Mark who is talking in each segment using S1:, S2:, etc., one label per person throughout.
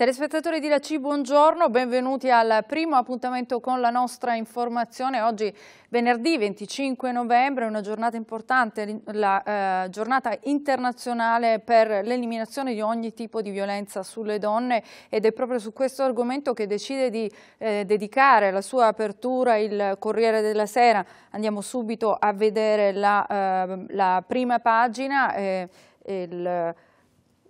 S1: Telespettatori di Laci, buongiorno, benvenuti al primo appuntamento con la nostra informazione. Oggi venerdì 25 novembre, una giornata importante, la eh, giornata internazionale per l'eliminazione di ogni tipo di violenza sulle donne ed è proprio su questo argomento che decide di eh, dedicare la sua apertura il Corriere della Sera. Andiamo subito a vedere la, eh, la prima pagina. Eh, il,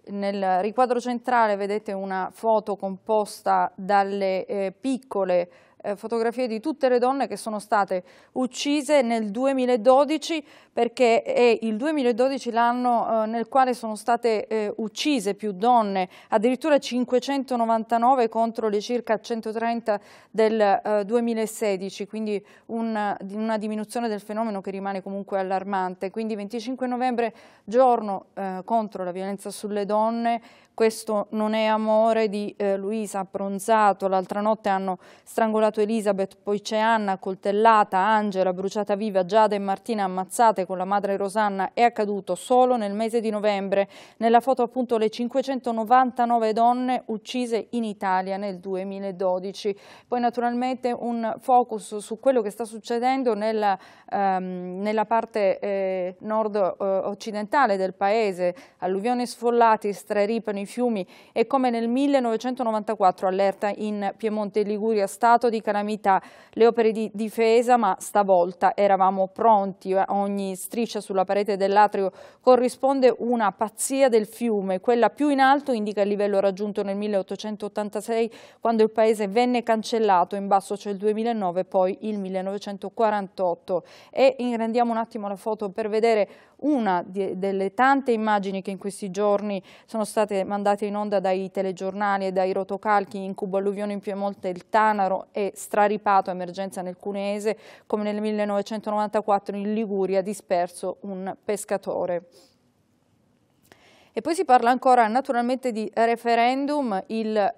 S1: nel riquadro centrale vedete una foto composta dalle eh, piccole eh, fotografie di tutte le donne che sono state uccise nel 2012 perché è il 2012 l'anno eh, nel quale sono state eh, uccise più donne, addirittura 599 contro le circa 130 del 2016, eh, quindi una, una, diminuzione del fenomeno che rimane comunque allarmante. Quindi 25 novembre, giorno eh, contro la violenza sulle donne, questo non è amore di eh, Luisa Pronzato, l'altra notte hanno strangolato colpevolato Elisabeth, poi c'è Anna coltellata, Angela bruciata viva, Giada e Martina ammazzate con la madre Rosanna è accaduto solo nel mese di novembre. Nella foto appunto le 599 donne uccise in Italia nel 2012. Poi naturalmente un focus su quello che sta succedendo nella, ehm, nella parte eh, nord eh, occidentale del paese, alluvioni sfollati, straripano i fiumi e come nel 1994 allerta in Piemonte e Liguria, stato di di calamità le opere di difesa, ma stavolta eravamo pronti. A ogni striscia sulla parete dell'atrio corrisponde una pazzia del fiume. Quella più in alto indica il livello raggiunto nel 1886 quando il paese venne cancellato, in basso c'è il 2009 poi il 1948. E rendiamo un attimo la foto per vedere una di, delle tante immagini che in questi giorni sono state mandate in onda dai telegiornali e dai rotocalchi in Cuba Alluvione in Piemonte, il Tanaro è straripato, emergenza nel Cuneese, come nel 1994 in Liguria disperso un pescatore. E poi si parla ancora naturalmente di referendum, il, eh,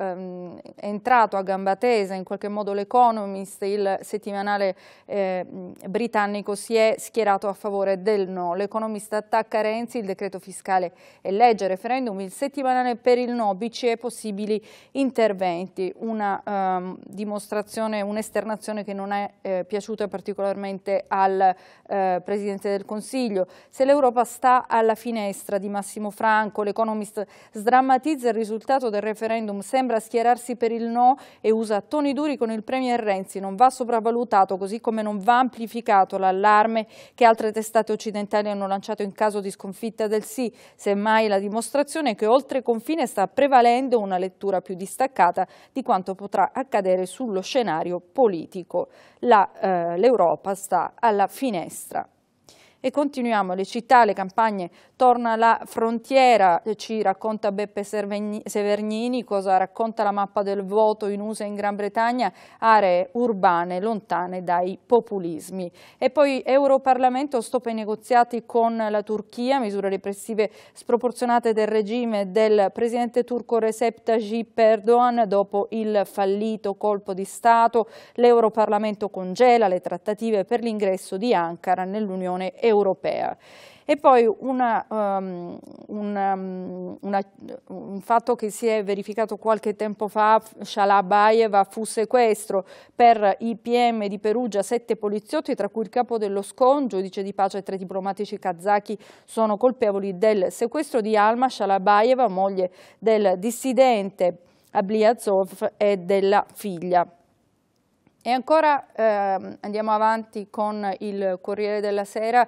S1: ehm, è entrato a gamba tesa in qualche modo l'Economist, il settimanale eh, britannico si è schierato a favore del no. L'Economist attacca Renzi, il decreto fiscale e legge referendum, il settimanale per il no, BCE possibili interventi, una ehm, dimostrazione, un'esternazione che non è eh, piaciuta particolarmente al eh, Presidente del Consiglio. Se l'Europa sta alla finestra di di Massimo Franco. L'Economist sdrammatizza il risultato del referendum, sembra schierarsi per il no e usa toni duri con il Premier Renzi. Non va sopravvalutato, così come non va amplificato l'allarme che altre testate occidentali hanno lanciato in caso di sconfitta del sì. Semmai la dimostrazione che oltre confine sta prevalendo una lettura più distaccata di quanto potrà accadere sullo scenario politico. Eh, L'Europa eh, sta alla finestra. E continuiamo, le città, le campagne, torna la frontiera, ci racconta Beppe Severnini cosa racconta la mappa del voto in USA e in Gran Bretagna, aree urbane lontane dai populismi. E poi Europarlamento stop ai negoziati con la Turchia, misure repressive sproporzionate del regime del presidente turco Recep Tayyip Erdogan dopo il fallito colpo di Stato, l'Europarlamento congela le trattative per l'ingresso di Ankara nell'Unione Europea europea. E poi una, um, ehm, una, ehm, una, un fatto che si è verificato qualche tempo fa, Shalabayeva fu sequestro per i PM di Perugia, sette poliziotti, tra cui il capo dello SCON, giudice di pace e tre diplomatici kazaki sono colpevoli del sequestro di Alma Shalabayeva, moglie del dissidente Abliazov e della figlia. E ancora eh, andiamo avanti con il Corriere della Sera,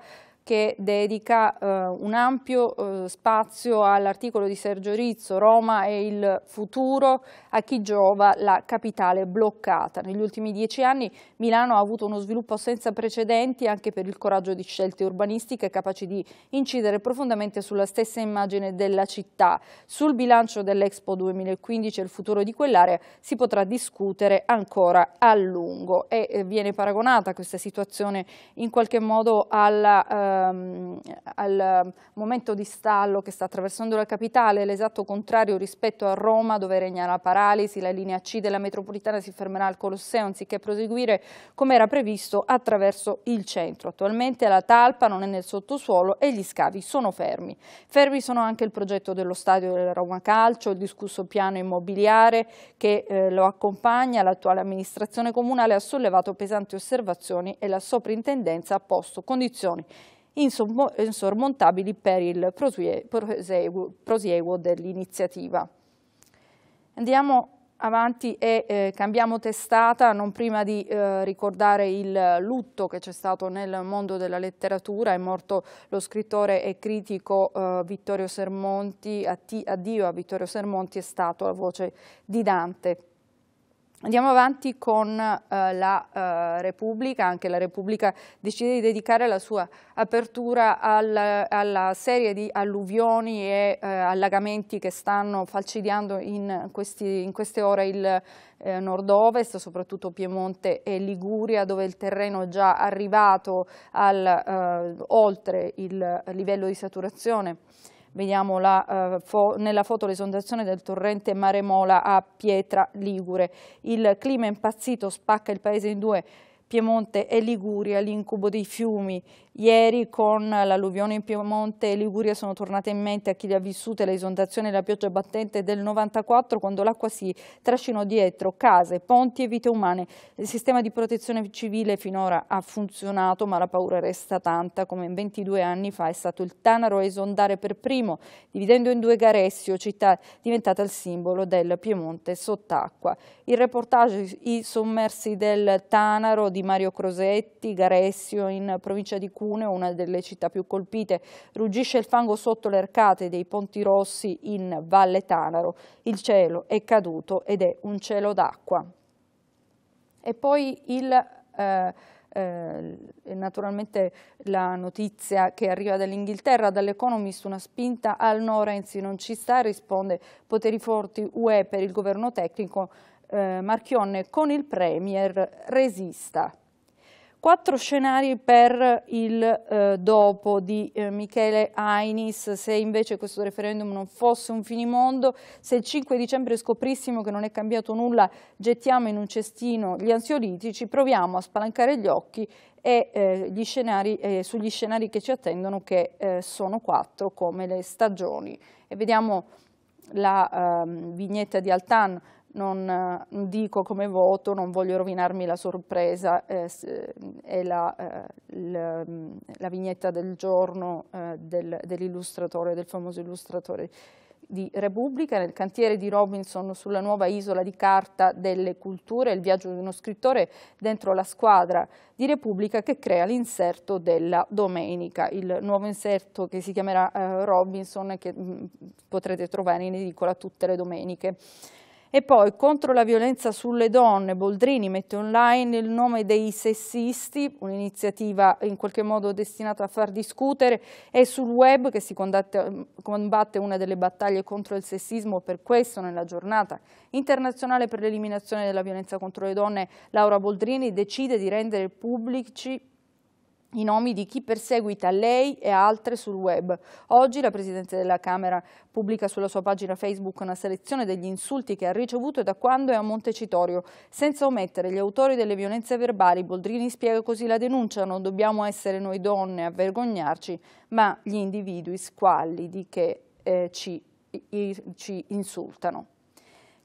S1: che dedica eh, un ampio eh, spazio all'articolo di Sergio Rizzo, Roma e il futuro, a chi giova la capitale bloccata. Negli ultimi dieci anni Milano ha avuto uno sviluppo senza precedenti anche per il coraggio di scelte urbanistiche capaci di incidere profondamente sulla stessa immagine della città. Sul bilancio dell'Expo 2015 e il futuro di quell'area si potrà discutere ancora a lungo e eh, viene paragonata questa situazione in qualche modo alla eh, ehm, al momento di stallo che sta attraversando la capitale, l'esatto contrario rispetto a Roma dove regna la paralisi, la linea C della metropolitana si fermerà al Colosseo anziché proseguire come era previsto attraverso il centro. Attualmente la talpa non è nel sottosuolo e gli scavi sono fermi. Fermi sono anche il progetto dello stadio della Roma Calcio, il discusso piano immobiliare che eh, lo accompagna, l'attuale amministrazione comunale ha sollevato pesanti osservazioni e la soprintendenza ha posto condizioni insormontabili per il prosieguo, dell'iniziativa. Andiamo avanti e eh, cambiamo testata, non prima di eh, ricordare il lutto che c'è stato nel mondo della letteratura, è morto lo scrittore e critico eh, Vittorio Sermonti, addio a Vittorio Sermonti è stato la voce di Dante. Andiamo avanti con eh, la eh, Repubblica, anche la Repubblica decide di dedicare la sua apertura al, alla serie di alluvioni e eh, allagamenti che stanno falcidiando in, questi, in queste ore il eh, nord-ovest, soprattutto Piemonte e Liguria, dove il terreno è già arrivato al, eh, oltre il livello di saturazione vediamo la, eh, fo nella foto l'esondazione del torrente Maremola a Pietra Ligure. Il clima impazzito spacca il paese in due, Piemonte e Liguria, l'incubo dei fiumi. Ieri con l'alluvione in Piemonte e Liguria sono tornate in mente a chi le ha vissute le esondazioni e la pioggia battente del 94 quando l'acqua si trascinò dietro case, ponti e vite umane. Il sistema di protezione civile finora ha funzionato ma la paura resta tanta come 22 anni fa è stato il Tanaro a esondare per primo dividendo in due Garessio, città diventata il simbolo del Piemonte sott'acqua. Il reportage I sommersi del Tanaro di di Mario Crosetti, Garessio in provincia di Cuneo, una delle città più colpite. Ruggisce il fango sotto le arcate dei Ponti Rossi in Valle Tanaro. Il cielo è caduto ed è un cielo d'acqua. E poi il... Eh, eh naturalmente la notizia che arriva dall'Inghilterra, dall'Economist, una spinta al no Renzi non ci sta, risponde poteri forti UE per il governo tecnico, eh, Marchionne con il Premier resista. Quattro scenari per il eh, dopo di eh, Michele Ainis, se invece questo referendum non fosse un finimondo, se il 5 dicembre scoprissimo che non è cambiato nulla, gettiamo in un cestino gli ansiolitici, proviamo a spalancare gli occhi e eh, gli scenari, eh, sugli scenari che ci attendono che eh, sono quattro come le stagioni. E vediamo la ehm, vignetta di Altan non, eh, dico come voto, non voglio rovinarmi la sorpresa eh, e eh, la, eh, la, mm, la, vignetta del giorno eh, del, dell'illustratore, del famoso illustratore di Repubblica, nel cantiere di Robinson sulla nuova isola di carta delle culture, il viaggio di uno scrittore dentro la squadra di Repubblica che crea l'inserto della domenica, il nuovo inserto che si chiamerà eh, Robinson che mh, mm, potrete trovare in edicola tutte le domeniche. E poi contro la violenza sulle donne, Boldrini mette online il nome dei sessisti, un'iniziativa in qualche modo destinata a far discutere, è sul web che si combatte una delle battaglie contro il sessismo, per questo nella giornata internazionale per l'eliminazione della violenza contro le donne Laura Boldrini decide di rendere pubblici i nomi di chi perseguita lei e altre sul web. Oggi la Presidente della Camera pubblica sulla sua pagina Facebook una selezione degli insulti che ha ricevuto da quando è a Montecitorio. Senza omettere gli autori delle violenze verbali, Boldrini spiega così la denuncia, non dobbiamo essere noi donne a vergognarci, ma gli individui squallidi che eh, ci, i, ci insultano.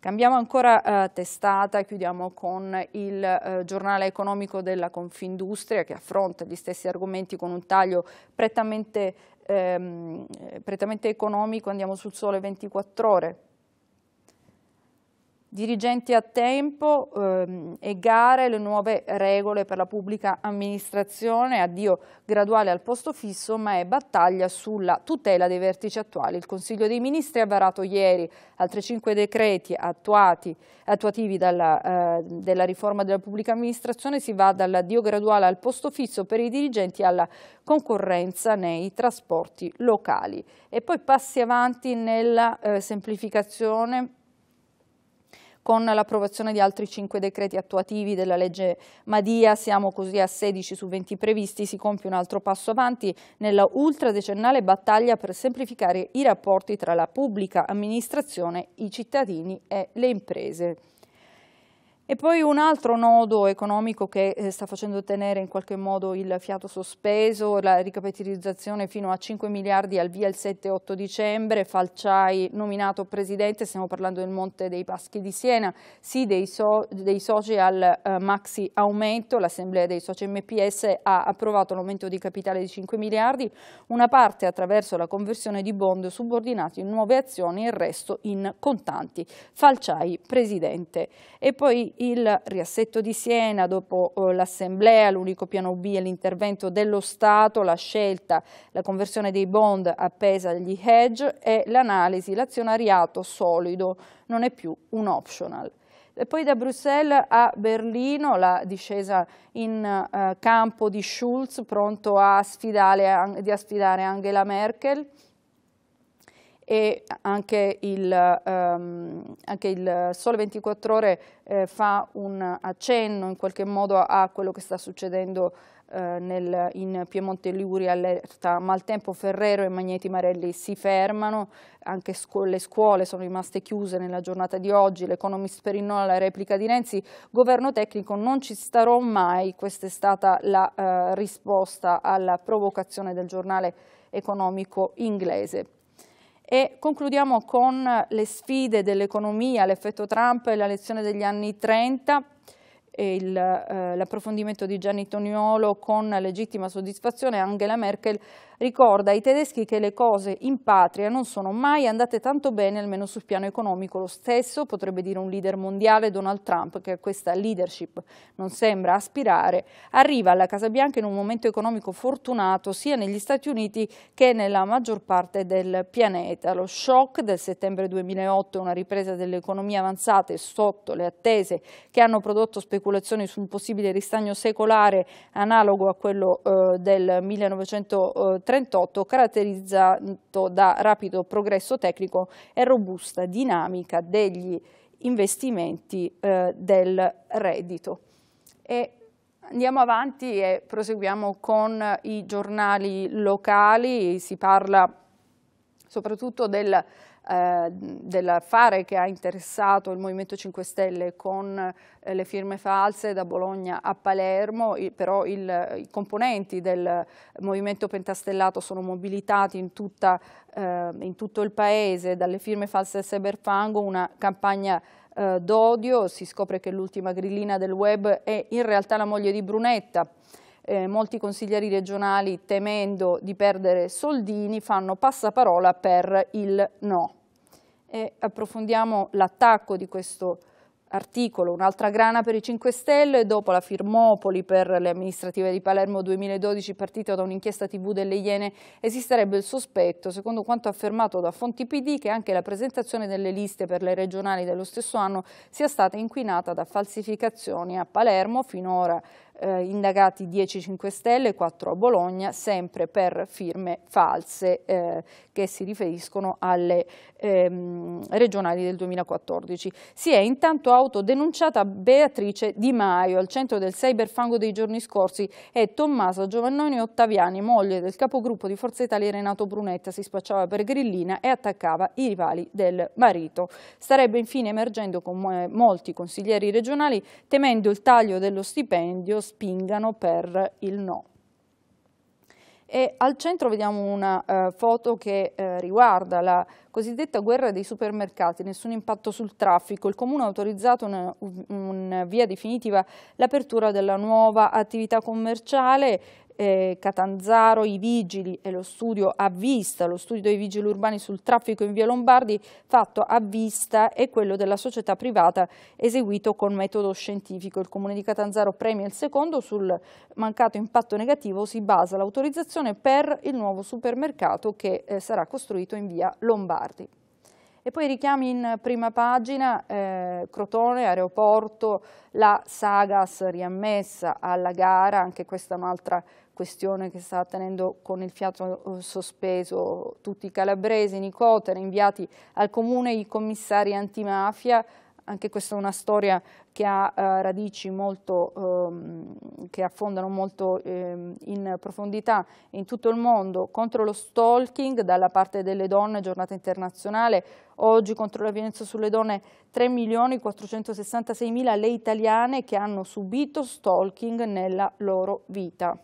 S1: Cambiamo ancora eh, testata chiudiamo con il eh, giornale economico della Confindustria che affronta gli stessi argomenti con un taglio prettamente, ehm, prettamente economico. Andiamo sul sole 24 ore dirigenti a tempo ehm, e gare, le nuove regole per la pubblica amministrazione, addio graduale al posto fisso, ma è battaglia sulla tutela dei vertici attuali. Il Consiglio dei Ministri ha varato ieri altri cinque decreti attuati, attuativi dalla, eh, della riforma della pubblica amministrazione, si va dall'addio graduale al posto fisso per i dirigenti alla concorrenza nei trasporti locali. E poi passi avanti nella eh, semplificazione con l'approvazione di altri 5 decreti attuativi della legge Madia siamo così a 16 su 20 previsti, si compie un altro passo avanti nella ultra decennale battaglia per semplificare i rapporti tra la pubblica amministrazione, i cittadini e le imprese. E poi un altro nodo economico che eh, sta facendo tenere in qualche modo il fiato sospeso, la ricapitalizzazione fino a 5 miliardi al via il 7-8 dicembre, Falciai nominato presidente, stiamo parlando del Monte dei Paschi di Siena, sì dei, so, dei soci al eh, maxi aumento, l'assemblea dei soci MPS ha approvato l'aumento di capitale di 5 miliardi, una parte attraverso la conversione di bond subordinati in nuove azioni, il resto in contanti. Falciai presidente. E poi il riassetto di Siena dopo eh, l'assemblea, l'unico piano B e l'intervento dello Stato, la scelta, la conversione dei bond appesa agli hedge e l'analisi, l'azionariato solido non è più un optional. E poi da Bruxelles a Berlino la discesa in eh, campo di Schulz pronto a sfidare, a sfidare Angela Merkel e anche il, um, anche il Sole 24 Ore eh, fa un accenno in qualche modo a, quello che sta succedendo eh, nel, in Piemonte Liguria, allerta maltempo Ferrero e Magneti Marelli si fermano, anche scu le scuole sono rimaste chiuse nella giornata di oggi, l'Economist per il no alla replica di Renzi, governo tecnico non ci starò mai, questa è stata la eh, risposta alla provocazione del giornale economico inglese. E concludiamo con le sfide dell'economia, l'effetto Trump e la lezione degli anni 30 e eh, l'approfondimento eh, di Gianni Toniolo con legittima soddisfazione Angela Merkel ricorda ai tedeschi che le cose in patria non sono mai andate tanto bene, almeno sul piano economico. Lo stesso potrebbe dire un leader mondiale, Donald Trump, che a questa leadership non sembra aspirare. Arriva alla Casa Bianca in un momento economico fortunato sia negli Stati Uniti che nella maggior parte del pianeta. Lo shock del settembre 2008 e una ripresa delle economie avanzate sotto le attese che hanno prodotto speculazioni su un possibile ristagno secolare analogo a quello eh, del 1930 38 caratterizzato da rapido progresso tecnico e robusta dinamica degli investimenti eh, del reddito. E Andiamo avanti e proseguiamo con i giornali locali, si parla soprattutto del eh, dell'affare che ha interessato il Movimento 5 Stelle con eh, le firme false da Bologna a Palermo, però il, i componenti del Movimento Pentastellato sono mobilitati in, tutta, eh, in tutto il paese dalle firme false del Cyberfango, una campagna eh, d'odio, si scopre che l'ultima grillina del web è in realtà la moglie di Brunetta, eh, molti consiglieri regionali temendo di perdere soldini fanno passaparola per il no. E approfondiamo l'attacco di questo articolo, un'altra grana per i 5 Stelle, dopo la firmopoli per le amministrative di Palermo 2012 partita da un'inchiesta tv delle Iene, esisterebbe il sospetto, secondo quanto affermato da fonti PD, che anche la presentazione delle liste per le regionali dello stesso anno sia stata inquinata da falsificazioni a Palermo, finora eh, indagati 10 5 Stelle, 4 a Bologna, sempre per firme false eh, che si riferiscono alle ehm, regionali del 2014. Si è intanto autodenunciata Beatrice Di Maio al centro del cyberfango dei giorni scorsi e Tommaso Giovannoni Ottaviani, moglie del capogruppo di Forza Italia Renato Brunetta, si spacciava per grillina e attaccava i rivali del marito. Starebbe infine emergendo come eh, molti consiglieri regionali temendo il taglio dello stipendio spingano per il no. E al centro vediamo una eh, foto che eh, riguarda la cosiddetta guerra dei supermercati, nessun impatto sul traffico. Il Comune ha autorizzato in via definitiva l'apertura della nuova attività commerciale eh, Catanzaro, i vigili e lo studio a vista, lo studio dei vigili urbani sul traffico in via Lombardi fatto a vista e quello della società privata eseguito con metodo scientifico. Il comune di Catanzaro premia il secondo, sul mancato impatto negativo si basa l'autorizzazione per il nuovo supermercato che eh, sarà costruito in via Lombardi. E poi richiami in prima pagina eh, Crotone, aeroporto, la Sagas riammessa alla gara, anche questa è un'altra questione che sta tenendo con il fiato sospeso tutti i calabresi, Nicotera, inviati al comune i commissari antimafia, anche questa è una storia che ha eh, radici molto, ehm, che affondano molto ehm, in profondità in tutto il mondo, contro lo stalking dalla parte delle donne, giornata internazionale, oggi contro la violenza sulle donne 3.466.000 le italiane che hanno subito stalking nella loro vita.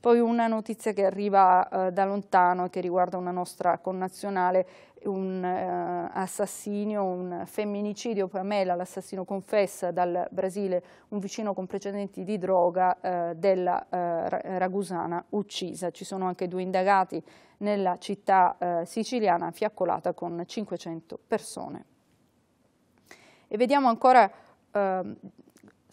S1: Poi una notizia che arriva eh, da lontano e che riguarda una nostra connazionale un eh, assassinio, un femminicidio, Pamela, l'assassino confessa dal Brasile, un vicino con precedenti di droga eh, della eh, ragusana uccisa. Ci sono anche due indagati nella città eh, siciliana fiaccolata con 500 persone. E vediamo ancora ehm,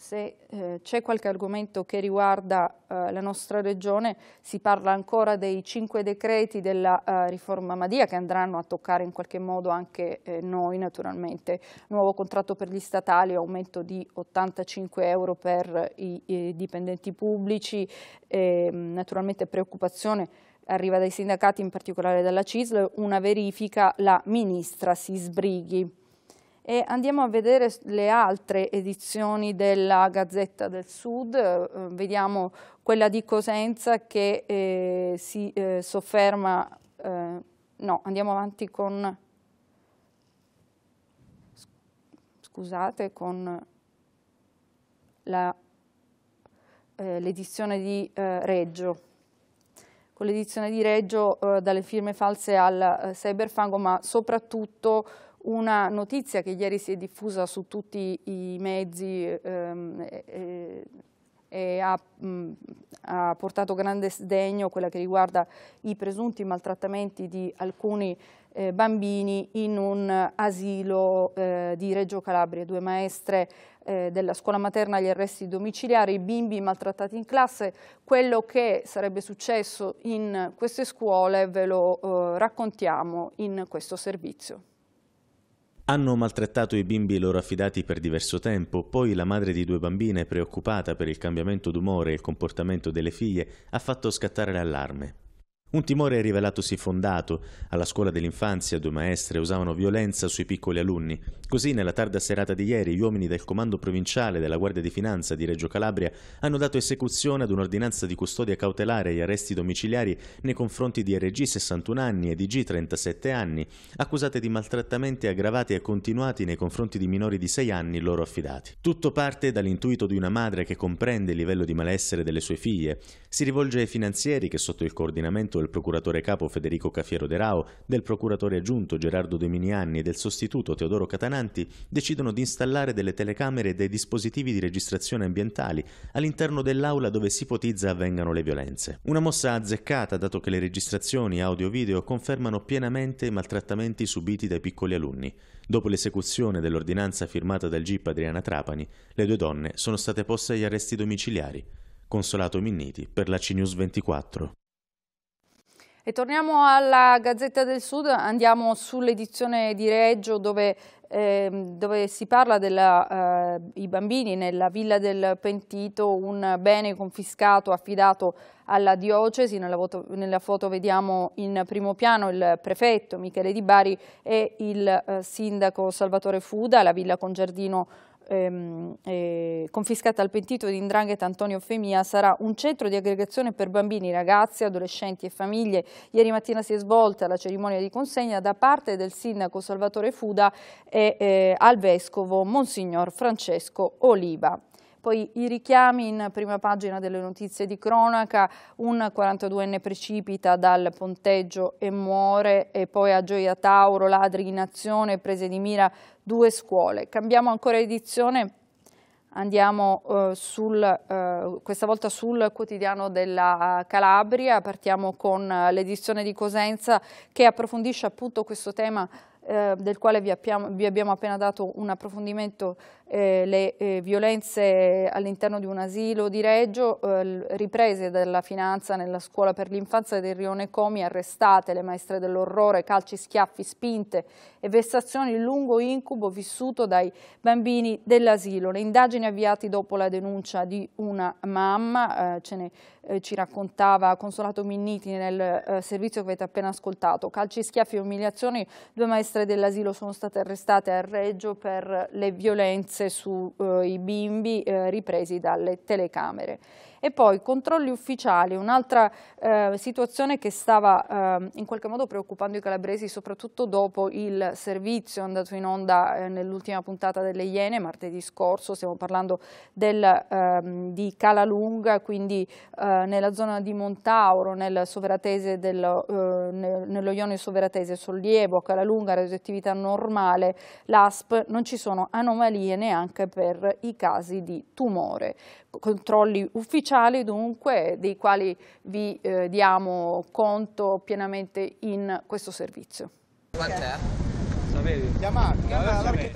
S1: se eh, c'è qualche argomento che riguarda eh, la nostra regione, si parla ancora dei cinque decreti della eh, riforma Madia che andranno a toccare in qualche modo anche eh, noi naturalmente. Nuovo contratto per gli statali, aumento di 85 euro per i, i dipendenti pubblici, ehm, naturalmente preoccupazione arriva dai sindacati, in particolare dalla CISL, una verifica la ministra si sbrighi e andiamo a vedere le altre edizioni della Gazzetta del Sud, eh, eh, vediamo quella di Cosenza che eh, si eh, sofferma, eh, no andiamo avanti con, scusate, con eh, l'edizione di Reggio con l'edizione di Reggio dalle firme false al cyberfango, ma soprattutto una notizia che ieri si è diffusa su tutti i mezzi ehm, e, e ha, mh, ha, portato grande sdegno quella che riguarda i presunti maltrattamenti di alcuni eh, bambini in un asilo eh, di Reggio Calabria, due maestre eh, della scuola materna gli arresti domiciliari, bimbi maltrattati in classe. Quello che sarebbe successo in queste scuole ve lo eh, raccontiamo in questo servizio.
S2: Hanno maltrattato i bimbi loro affidati per diverso tempo, poi la madre di due bambine, preoccupata per il cambiamento d'umore e il comportamento delle figlie, ha fatto scattare l'allarme. Un timore è rivelatosi fondato. Alla scuola dell'infanzia due maestre usavano violenza sui piccoli alunni. Così nella tarda serata di ieri gli uomini del comando provinciale della Guardia di Finanza di Reggio Calabria hanno dato esecuzione ad un'ordinanza di custodia cautelare e arresti domiciliari nei confronti di RG 61 anni e di G 37 anni, accusate di maltrattamenti aggravati e continuati nei confronti di minori di 6 anni loro affidati. Tutto parte dall'intuito di una madre che comprende il livello di malessere delle sue figlie. Si rivolge ai finanzieri che sotto il coordinamento composto del procuratore capo Federico Caffiero De Rao, del procuratore aggiunto Gerardo Dominianni e del sostituto Teodoro Catananti, decidono di installare delle telecamere e dei dispositivi di registrazione ambientali all'interno dell'aula dove si ipotizza avvengano le violenze. Una mossa azzeccata dato che le registrazioni audio-video confermano pienamente i maltrattamenti subiti dai piccoli alunni. Dopo l'esecuzione dell'ordinanza firmata dal GIP Adriana Trapani, le due donne sono state poste agli arresti domiciliari. Consolato Minniti per la CNews 24.
S1: E torniamo alla Gazzetta del Sud, andiamo sull'edizione di Reggio dove ehm, dove si parla dei eh, uh, bambini nella villa del pentito, un bene confiscato affidato alla diocesi, nella foto, nella foto vediamo in primo piano il prefetto Michele Di Bari e il uh, sindaco Salvatore Fuda, la villa con giardino ehm, eh, confiscata al pentito di Indrangheta Antonio Femia sarà un centro di aggregazione per bambini, ragazzi, adolescenti e famiglie. Ieri mattina si è svolta la cerimonia di consegna da parte del sindaco Salvatore Fuda e eh, al vescovo Monsignor Francesco Oliva poi i richiami in prima pagina delle notizie di cronaca, un 42enne precipita dal ponteggio e muore e poi a Gioia Tauro, ladri in azione, prese di mira due scuole. Cambiamo ancora edizione, andiamo eh, sul, eh, questa volta sul quotidiano della eh, Calabria, partiamo con eh, l'edizione di Cosenza che approfondisce appunto questo tema Ehm, del quale vi abbiamo, vi abbiamo, appena dato un approfondimento, eh, le eh, violenze all'interno di un asilo di Reggio, eh, riprese dalla finanza nella scuola per l'infanzia del Rione Comi, arrestate le maestre dell'orrore, calci, schiaffi, spinte e vessazioni, il lungo incubo vissuto dai bambini dell'asilo. Le indagini avviate dopo la denuncia di una mamma, eh, ce ne eh, ci raccontava Consolato Minniti nel servizio che avete appena ascoltato, calci, schiaffi e umiliazioni, due maestre maestre dell'asilo sono state arrestate a Reggio per le violenze sui eh, bimbi eh, ripresi dalle telecamere. E poi controlli ufficiali, un'altra eh, situazione che stava eh, in qualche modo preoccupando i calabresi, soprattutto dopo il servizio andato in onda eh, nell'ultima puntata delle Iene, martedì scorso, stiamo parlando del, ehm, di Calalunga, quindi eh, nella zona di Montauro, nel sovratese del, eh, nello Ionio Soveratese Sollievo, Calalunga, radioattività normale, l'ASP, non ci sono anomalie neanche per i casi di tumore. Controlli ufficiali ufficiali dunque dei quali vi eh, diamo conto pienamente in questo servizio. Quant'è?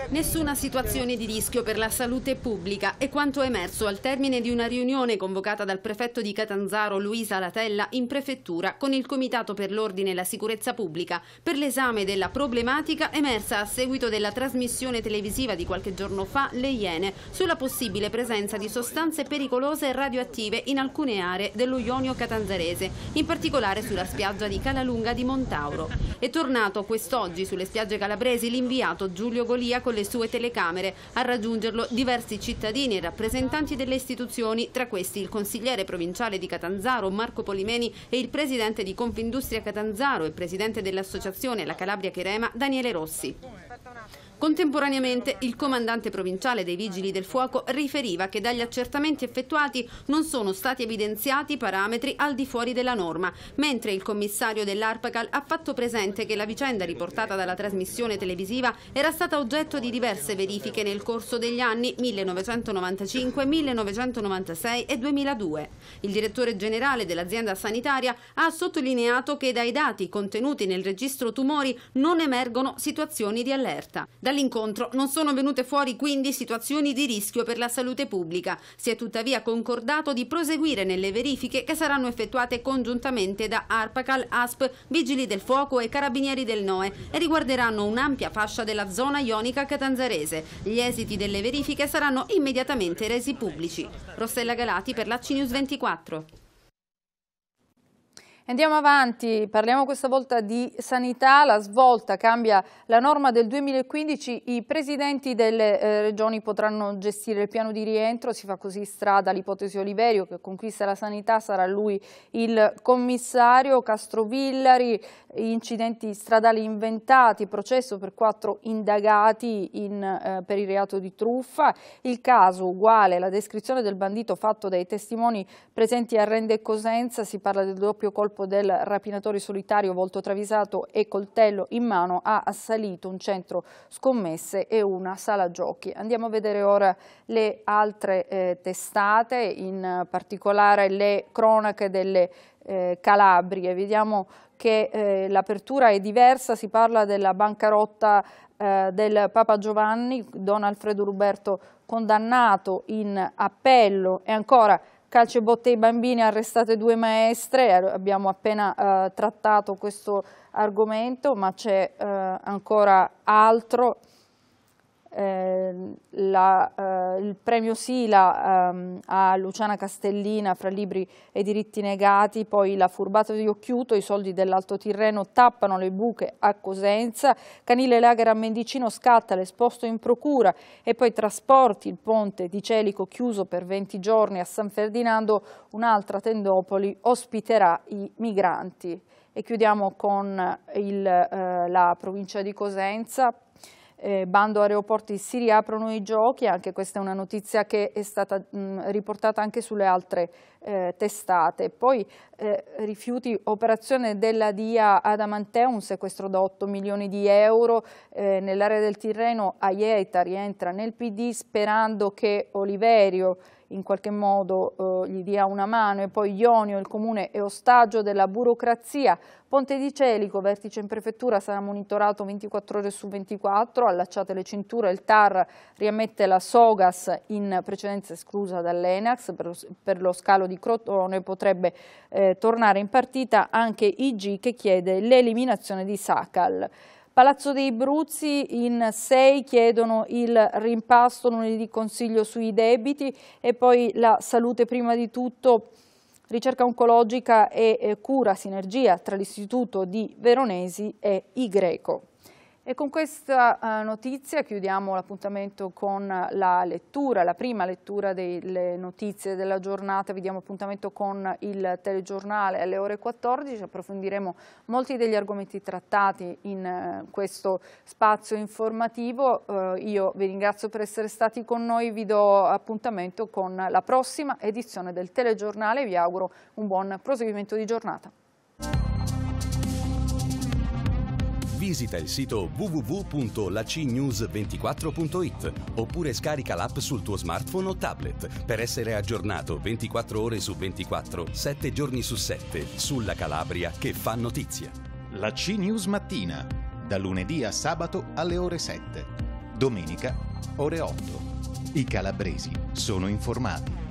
S3: Nessuna situazione di rischio per la salute pubblica è quanto è emerso al termine di una riunione convocata dal prefetto di Catanzaro Luisa Latella in prefettura con il Comitato per l'Ordine e la Sicurezza Pubblica per l'esame della problematica emersa a seguito della trasmissione televisiva di qualche giorno fa Le Iene sulla possibile presenza di sostanze pericolose e radioattive in alcune aree dello Ionio catanzarese, in particolare sulla spiaggia di Calalunga di Montauro. È tornato quest'oggi sulle spiagge calabrese compresi l'inviato Giulio Golia con le sue telecamere. A raggiungerlo diversi cittadini e rappresentanti delle istituzioni, tra questi il consigliere provinciale di Catanzaro Marco Polimeni e il presidente di Confindustria Catanzaro e presidente dell'associazione La Calabria Cherema Daniele Rossi. Contemporaneamente il comandante provinciale dei Vigili del Fuoco riferiva che dagli accertamenti effettuati non sono stati evidenziati parametri al di fuori della norma, mentre il commissario dell'Arpacal ha fatto presente che la vicenda riportata dalla trasmissione televisiva era stata oggetto di diverse verifiche nel corso degli anni 1995, 1996 e 2002. Il direttore generale dell'azienda sanitaria ha sottolineato che dai dati contenuti nel registro tumori non emergono situazioni di allerta. Da Dall'incontro non sono venute fuori quindi situazioni di rischio per la salute pubblica. Si è tuttavia concordato di proseguire nelle verifiche che saranno effettuate congiuntamente da Arpacal, ASP, Vigili del Fuoco e Carabinieri del NOE e riguarderanno un'ampia fascia della zona ionica catanzarese. Gli esiti delle verifiche saranno immediatamente resi pubblici. Rossella Galati per la 24. Andiamo
S1: avanti, parliamo questa volta di sanità, la svolta cambia la norma del 2015, i presidenti delle eh, regioni potranno gestire il piano di rientro, si fa così strada l'ipotesi Oliverio che conquista la sanità, sarà lui il commissario, Castrovillari incidenti stradali inventati, processo per quattro indagati in, eh, per il reato di truffa. Il caso uguale, la descrizione del bandito fatto dai testimoni presenti a Rende Cosenza, si parla del doppio colpo del rapinatore solitario volto travisato e coltello in mano ha assalito un centro scommesse e una sala giochi. Andiamo a vedere ora le altre eh, testate, in particolare le cronache delle eh, Calabrie. Vediamo che eh, l'apertura è diversa, si parla della bancarotta eh, del Papa Giovanni, Don Alfredo Ruberto condannato in appello e ancora calcio e botte ai bambini, arrestate due maestre, abbiamo appena eh, trattato questo argomento, ma c'è eh, ancora altro. Eh, la, il premio Sila ehm, a Luciana Castellina fra libri e diritti negati, poi la furbata di Occhiuto, i soldi dell'Alto Tirreno tappano le buche a Cosenza, Canile Lager a Mendicino scatta l'esposto in procura e poi trasporti il ponte di Celico chiuso per 20 giorni a San Ferdinando, un'altra tendopoli ospiterà i migranti. E chiudiamo con il, eh, la provincia di Cosenza, eh, bando aeroporti si riaprono i giochi, anche questa è una notizia che è stata mh, riportata anche sulle altre eh, testate. Poi eh, rifiuti, operazione della DIA ad un sequestro da 8 milioni di euro eh, nell'area del Tirreno, Aieta rientra nel PD sperando che Oliverio in qualche modo eh, gli dia una mano e poi Ionio, il comune, è ostaggio della burocrazia. Ponte di Celico, vertice in prefettura, sarà monitorato 24 ore su 24, allacciate le cinture, il TAR riammette la Sogas in precedenza esclusa dall'Enax per, per, lo scalo di Crotone, potrebbe eh, tornare in partita anche IG che chiede l'eliminazione di Sacal. Palazzo dei Bruzzi in sei chiedono il rimpasto, lunedì consiglio sui debiti e poi la salute prima di tutto ricerca oncologica e eh, cura, sinergia tra l'Istituto di Veronesi e I Greco. E con questa eh, notizia chiudiamo l'appuntamento con la lettura, la prima lettura delle notizie della giornata. Vi diamo appuntamento con il telegiornale alle ore 14. Approfondiremo molti degli argomenti trattati in eh, questo spazio informativo. Eh, io vi ringrazio per essere stati con noi. Vi do appuntamento con la prossima edizione del telegiornale. Vi auguro un buon proseguimento di giornata.
S2: visita il sito www.lacnews24.it oppure scarica l'app sul tuo smartphone o tablet per essere aggiornato 24 ore su 24, 7 giorni su 7 sulla Calabria che fa notizia. La C News Mattina, da lunedì a sabato alle ore 7, domenica ore 8. I calabresi sono informati.